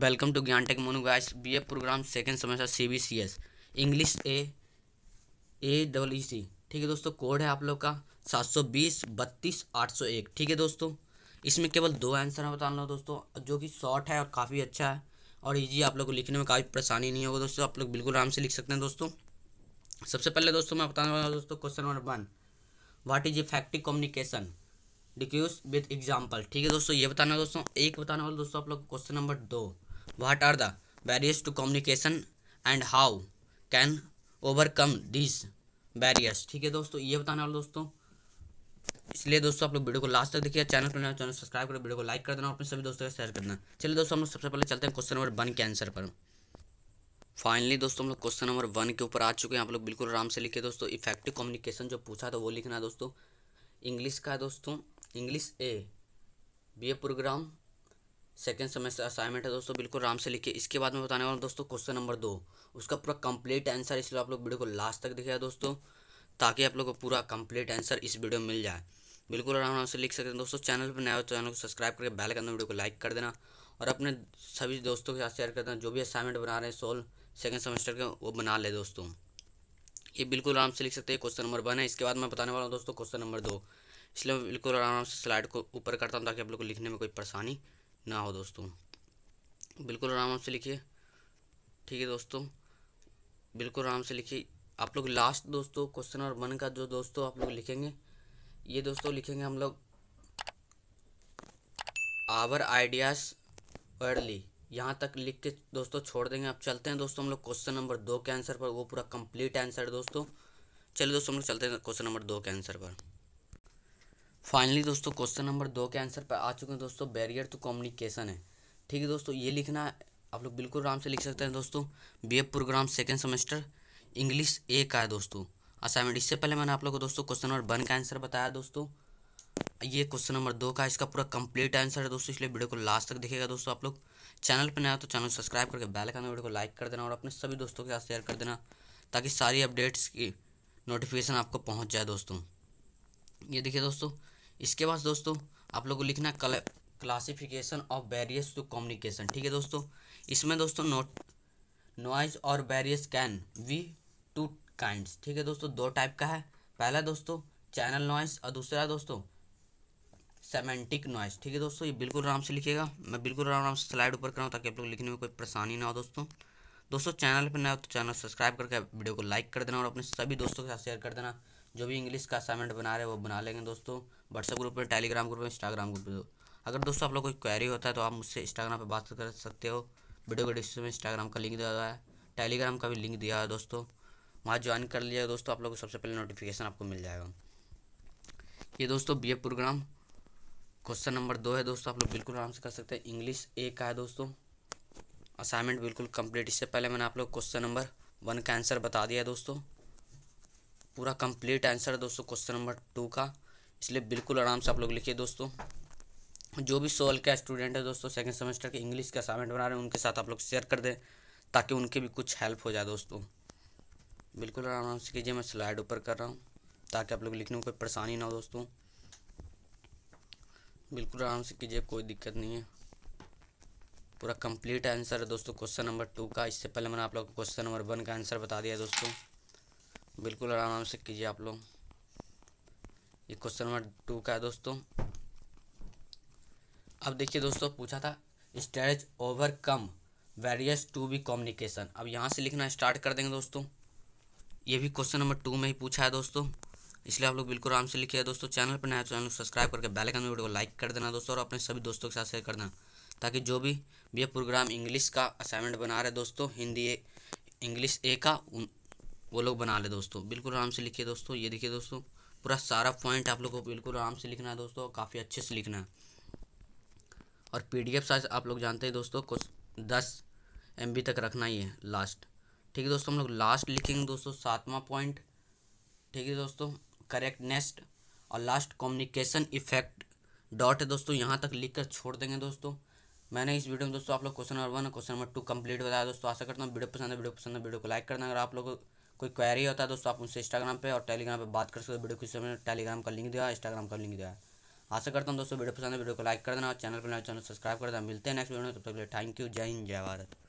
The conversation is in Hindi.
welcome to Gyan tech Monu guys B A program second semester C B C S English A A double E C ठीक है दोस्तों कोड है आप लोग का सात सौ बीस बत्तीस आठ सौ एक ठीक है दोस्तों इसमें केवल दो आंसर है बताना हूँ दोस्तों जो कि शॉर्ट है और काफ़ी अच्छा है और ईजी आप लोग को लिखने में काफ़ी परेशानी नहीं होगी दोस्तों आप लोग बिल्कुल आराम से लिख सकते हैं दोस्तों सबसे पहले दोस्तों मैं बताने वाला दोस्तों question number one what is effective communication discuss with example ठीक है दोस्तों ये बताना दोस्तों एक बताने वाला दोस्तों आप लोग क्वेश्चन नंबर दो what are the barriers to communication and how can overcome these barriers ठीक है दोस्तों ये बताने वाले दोस्तों इसलिए दोस्तों आप लोग वीडियो को लास्ट तक देखिए तो चैनल पर चैनल सब्सक्राइब करें वीडियो को लाइक कर देना अपने सभी दोस्तों का शेयर करना चलिए दोस्तों हम लोग सबसे पहले चलते हैं क्वेश्चन नंबर वन के आंसर पर फाइनली दोस्तों हम लोग क्वेश्चन नंबर वन के ऊपर आ चुके हैं आप लोग बिल्कुल आराम से लिखे दोस्तों इफेक्टिव कम्युनिकेशन जो पूछा था वो लिखना है दोस्तों इंग्लिश का है दोस्तों English A B A program second semester assignment है दोस्तों बिल्कुल आराम से लिखिए इसके बाद मैं बताने वाला हूँ दोस्तों क्वेश्चन नंबर दो उसका पूरा कंप्लीट आंसर इसलिए आप लोग वीडियो को लास्ट तक दिखाया दोस्तों ताकि आप लोग को पूरा कंप्लीट आंसर इस वीडियो में मिल जाए बिल्कुल आराम से लिख सकते हैं दोस्तों चैनल पर नया हो तो चैनल को सब्सक्राइब करके बैल करना वीडियो को लाइक कर देना और अपने सभी दोस्तों के साथ शेयर कर देना जो भी असाइनमेंट बना रहे हैं सोल्व सेकेंड सेमेस्टर के वो बना ले दोस्तों ये बिल्कुल आराम से लिख सकते हैं क्वेश्चन नंबर वन है इसके बाद मैं बताने वाला हूँ दोस्तों क्वेश्चन नंबर दो इसलिए मैं बिल्कुल आराम से स्लाइड को ऊपर करता हूँ ताकि आप लोग को लिखने में कोई परेशानी ना हो दोस्तों बिल्कुल आराम से लिखिए ठीक है दोस्तों बिल्कुल आराम से लिखिए आप लोग लास्ट दोस्तों क्वेश्चन नंबर वन का जो दोस्तों आप लोग लिखेंगे ये दोस्तों लिखेंगे हम लोग आवर आइडियाज अर्ली यहाँ तक लिख के दोस्तों छोड़ देंगे आप चलते हैं दोस्तों हम लोग क्वेश्चन नंबर दो के आंसर पर वो पूरा कंप्लीट आंसर है दोस्तों चलिए दोस्तों हम लोग चलते हैं क्वेश्चन नंबर दो के आंसर पर फाइनली दोस्तों क्वेश्चन नंबर दो के आंसर पर आ चुके हैं दोस्तों बैरियर टू कम्युनिकेशन है ठीक है दोस्तों ये लिखना आप लोग बिल्कुल आराम से लिख सकते हैं दोस्तों B program second semester English A का है दोस्तों असाइनमेंट इससे पहले मैंने आप लोग को दोस्तों क्वेश्चन नंबर वन का आंसर बताया दोस्तों ये क्वेश्चन नंबर दो का इसका पूरा कंप्लीट आंसर है दोस्तों इसलिए वीडियो को लास्ट तक देखेगा दोस्तों आप लोग चैनल पर नया तो चैनल सब्सक्राइब करके बेल का वीडियो को लाइक कर देना और अपने सभी दोस्तों के साथ शेयर कर देना ताकि सारी अपडेट्स की नोटिफिकेशन आपको पहुंच जाए दोस्तों ये देखिए दोस्तों इसके बाद दोस्तों आप लोग को लिखना है classification of barriers to communication ठीक है दोस्तों इसमें दोस्तों नोट नॉइज और barriers can be two kind ठीक है दोस्तों दो टाइप का है पहला दोस्तों चैनल नॉइस और दूसरा दोस्तों सेमेंटिक नॉइस ठीक है दोस्तों ये बिल्कुल आराम से लिखिएगा मैं बिल्कुल आराम से स्लाइड ऊपर कराऊँ ताकि आप लोग लिखने में कोई परेशानी ना हो दोस्तों दोस्तों चैनल पर नया हो तो चैनल सब्सक्राइब करके वीडियो को लाइक कर देना और अपने सभी दोस्तों के साथ शेयर कर देना जो भी इंग्लिश का असाइनमेंट बना रहे हैं वो बना लेंगे दोस्तों व्हाट्सएप ग्रुप में टेलीग्राम ग्रुप में इंस्टाग्राम ग्रुप में अगर दोस्तों आप लोग कोई क्वेरी होता है तो आप मुझसे इंस्टाग्राम पर बात कर सकते हो वीडियो के डिस्क्रिप्शन में इंस्टाग्राम का लिंक दिया हुआ है टेलीग्राम का भी लिंक दिया है दोस्तों वहाँ ज्वाइन कर लिया दोस्तों आप लोग को सबसे पहले नोटिफिकेशन आपको मिल जाएगा ये दोस्तों बी प्रोग्राम क्वेश्चन नंबर दो है दोस्तों आप लोग बिल्कुल आराम से कर सकते हैं इंग्लिश ए का है दोस्तों असाइनमेंट बिल्कुल कंप्लीट इससे पहले मैंने आप लोग क्वेश्चन नंबर वन का आंसर बता दिया दोस्तों पूरा कंप्लीट आंसर है दोस्तों क्वेश्चन नंबर टू का इसलिए बिल्कुल आराम से आप लोग लिखिए दोस्तों जो भी सोल का स्टूडेंट है दोस्तों सेकेंड सेमेस्टर के इंग्लिश के असाइनमेंट बना रहे हैं उनके साथ आप लोग शेयर कर दें ताकि उनके भी कुछ हेल्प हो जाए दोस्तों बिल्कुल आराम से कीजिए मैं स्लाइड ऊपर कर रहा हूँ ताकि आप लोग लिखने में कोई परेशानी ना हो दोस्तों बिल्कुल आराम से कीजिए कोई दिक्कत नहीं है पूरा कंप्लीट आंसर है दोस्तों क्वेश्चन नंबर टू का इससे पहले मैंने आप लोग को क्वेश्चन नंबर वन का आंसर बता दिया दोस्तों बिल्कुल आराम आराम से कीजिए आप लोग ये क्वेश्चन नंबर टू का है दोस्तों अब देखिए दोस्तों पूछा था stage overcome various to be communication अब यहाँ से लिखना स्टार्ट कर देंगे दोस्तों ये भी क्वेश्चन नंबर टू में ही पूछा है दोस्तों इसलिए आप लोग बिल्कुल आराम से लिखिए दोस्तों चैनल पर नया चैनल सब्सक्राइब तो करके बेल आइकन वीडियो को लाइक कर देना दोस्तों और अपने सभी दोस्तों के साथ शेयर कर देना ताकि जो भी ये प्रोग्राम इंग्लिश का असाइनमेंट बना रहे दोस्तों हिंदी इंग्लिश ए का उन वो लोग बना ले दोस्तों बिल्कुल आराम से लिखिए दोस्तों ये देखिए दोस्तों पूरा सारा पॉइंट आप लोग को बिल्कुल आराम से लिखना है दोस्तों काफ़ी अच्छे से लिखना है और पी डी एफ साइज आप लोग जानते हैं दोस्तों कुछ दस एम बी तक रखना ही है लास्ट ठीक है दोस्तों हम लोग लास्ट लिखेंगे दोस्तों सातवां पॉइंट ठीक है दोस्तों करेक्ट नेक्स्ट और लास्ट कम्युनिकेशन इफेक्ट डॉट है दोस्तों यहाँ तक लिख कर छोड़ देंगे दोस्तों मैंने इस वीडियो में दोस्तों आप लोग क्वेश्चन नंबर वन और क्वेश्चन नंबर टू कंप्लीट बताया दोस्तों आशा करता हूँ वीडियो पसंद है वीडियो पसंद है वीडियो को लाइक करना अगर आप लोग कोई क्वेरी होता है दोस्तों आप उनसे इंस्टाग्राम पे और टेलीग्राम पे बात कर सकते हो वीडियो किसी समय टेलीग्राम का लिंक दिया इंस्टाग्राम का लिंक दिया आशा करता हूँ दोस्तों वीडियो पसंद है वीडियो को लाइक कर देना और चैनल पर चैनल सब्सक्राइब कर देना मिलते हैं नेक्स्ट वीडियो में तब तक के लिए थैंक यू जय हिंद जय भारत